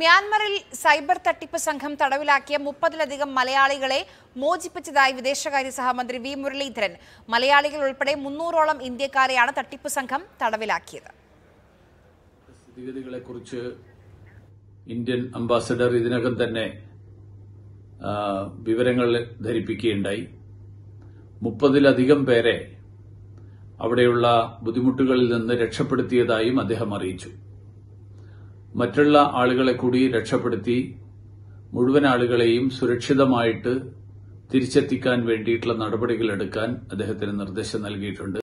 മ്യാൻമറിൽ cyber തട്ടിപ്പ് സംഘം തടവിലാക്കിയ മുപ്പതിലധികം മലയാളികളെ മോചിപ്പിച്ചതായി വിദേശകാര്യ സഹമന്ത്രി വി മുരളീധരൻ മലയാളികൾ ഉൾപ്പെടെ മുന്നൂറോളം ഇന്ത്യക്കാരെയാണ് തട്ടിപ്പ് സംഘം തടവിലാക്കിയത് സ്ഥിതിഗതികളെക്കുറിച്ച് ഇന്ത്യൻ അംബാസഡർ ഇതിനകം തന്നെ വിവരങ്ങൾ ധരിപ്പിക്കുകയുണ്ടായി മുപ്പതിലധികം പേരെ അവിടെയുള്ള ബുദ്ധിമുട്ടുകളിൽ നിന്ന് രക്ഷപ്പെടുത്തിയതായും അദ്ദേഹം അറിയിച്ചു മറ്റുള്ള ആളുകളെ കൂടി രക്ഷപ്പെടുത്തി മുഴുവൻ ആളുകളെയും സുരക്ഷിതമായിട്ട് തിരിച്ചെത്തിക്കാൻ വേണ്ടിയിട്ടുള്ള നടപടികൾ എടുക്കാൻ അദ്ദേഹത്തിന് നിർദ്ദേശം നൽകിയിട്ടുണ്ട്